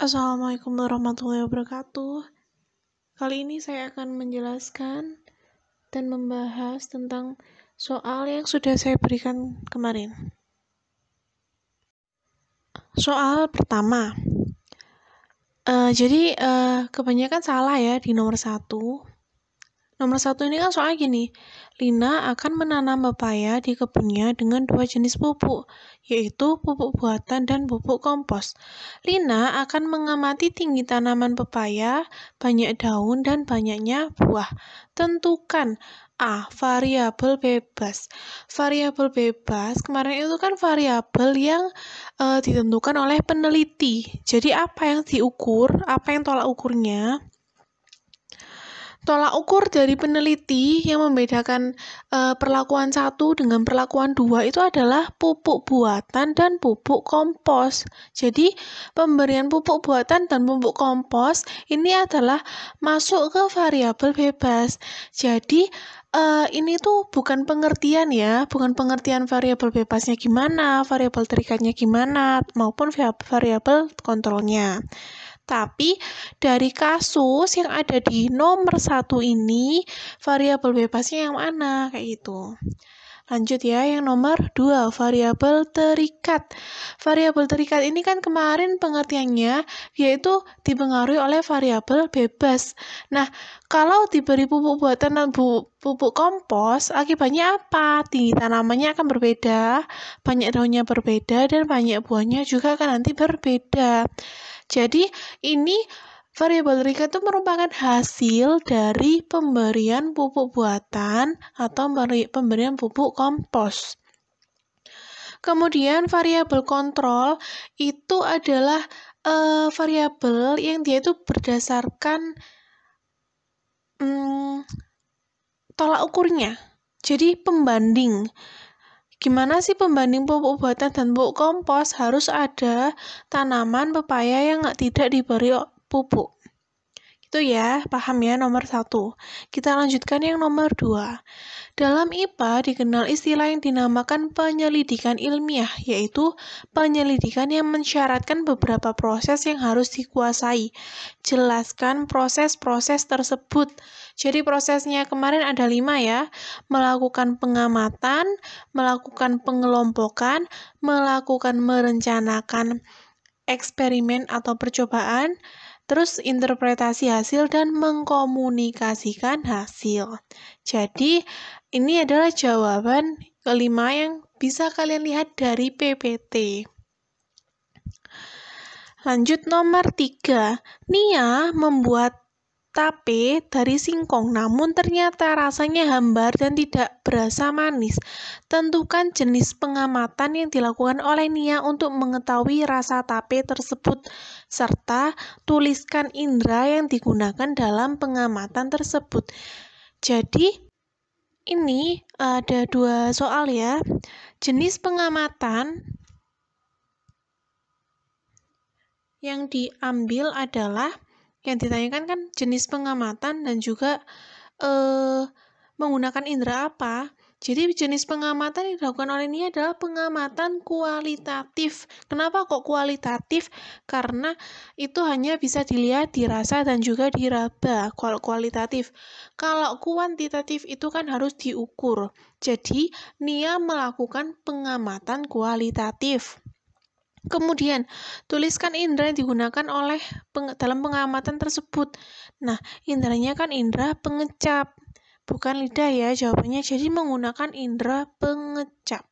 Assalamualaikum warahmatullahi wabarakatuh. Kali ini saya akan menjelaskan dan membahas tentang soal yang sudah saya berikan kemarin. Soal pertama, uh, jadi uh, kebanyakan salah ya di nomor satu. Nomor satu ini kan soal gini, Lina akan menanam pepaya di kebunnya dengan dua jenis pupuk, yaitu pupuk buatan dan pupuk kompos. Lina akan mengamati tinggi tanaman pepaya, banyak daun, dan banyaknya buah. Tentukan A. Variabel bebas. Variabel bebas kemarin itu kan variabel yang e, ditentukan oleh peneliti. Jadi apa yang diukur, apa yang tolak ukurnya, Tolak ukur dari peneliti yang membedakan e, perlakuan satu dengan perlakuan dua itu adalah pupuk buatan dan pupuk kompos. Jadi, pemberian pupuk buatan dan pupuk kompos ini adalah masuk ke variabel bebas. Jadi, e, ini tuh bukan pengertian ya, bukan pengertian variabel bebasnya gimana, variabel terikatnya gimana, maupun variabel kontrolnya. Tapi dari kasus yang ada di nomor satu ini, variabel bebasnya yang mana? Kayak gitu. Lanjut ya, yang nomor dua variabel terikat. Variabel terikat ini kan kemarin pengertiannya yaitu dipengaruhi oleh variabel bebas. Nah, kalau diberi pupuk buatan dan pupuk kompos, akibatnya apa? Tinggi tanamannya akan berbeda, banyak daunnya berbeda, dan banyak buahnya juga akan nanti berbeda. Jadi ini variabel Rika itu merupakan hasil dari pemberian pupuk buatan atau pemberian pupuk kompos. Kemudian variabel kontrol itu adalah uh, eh, variabel yang dia itu berdasarkan um, tolak ukurnya. Jadi pembanding. Gimana sih pembanding pupuk buatan dan pupuk kompos? Harus ada tanaman pepaya yang tidak diberi pupuk. Itu ya, paham ya nomor satu. Kita lanjutkan yang nomor dua. Dalam IPA dikenal istilah yang dinamakan penyelidikan ilmiah, yaitu penyelidikan yang mensyaratkan beberapa proses yang harus dikuasai. Jelaskan proses-proses tersebut. Jadi prosesnya kemarin ada lima ya, melakukan pengamatan, melakukan pengelompokan, melakukan merencanakan eksperimen atau percobaan, terus interpretasi hasil dan mengkomunikasikan hasil. Jadi, ini adalah jawaban kelima yang bisa kalian lihat dari PPT. Lanjut nomor tiga, Nia membuat tape dari singkong namun ternyata rasanya hambar dan tidak berasa manis. Tentukan jenis pengamatan yang dilakukan oleh Nia untuk mengetahui rasa tape tersebut serta tuliskan indera yang digunakan dalam pengamatan tersebut. Jadi ini ada dua soal ya. Jenis pengamatan yang diambil adalah yang ditanyakan kan jenis pengamatan dan juga eh, menggunakan indera apa. Jadi jenis pengamatan yang dilakukan oleh ini adalah pengamatan kualitatif. Kenapa kok kualitatif? Karena itu hanya bisa dilihat, dirasa, dan juga diraba Kalau kualitatif. Kalau kuantitatif itu kan harus diukur. Jadi Nia melakukan pengamatan kualitatif. Kemudian, tuliskan indera yang digunakan oleh peng dalam pengamatan tersebut. Nah, inderanya kan indera pengecap, bukan lidah ya jawabannya. Jadi menggunakan indera pengecap.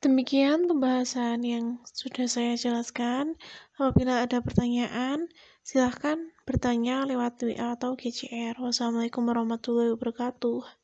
Demikian pembahasan yang sudah saya jelaskan. Apabila ada pertanyaan, silahkan bertanya lewat WA atau GCR. Wassalamualaikum warahmatullahi wabarakatuh.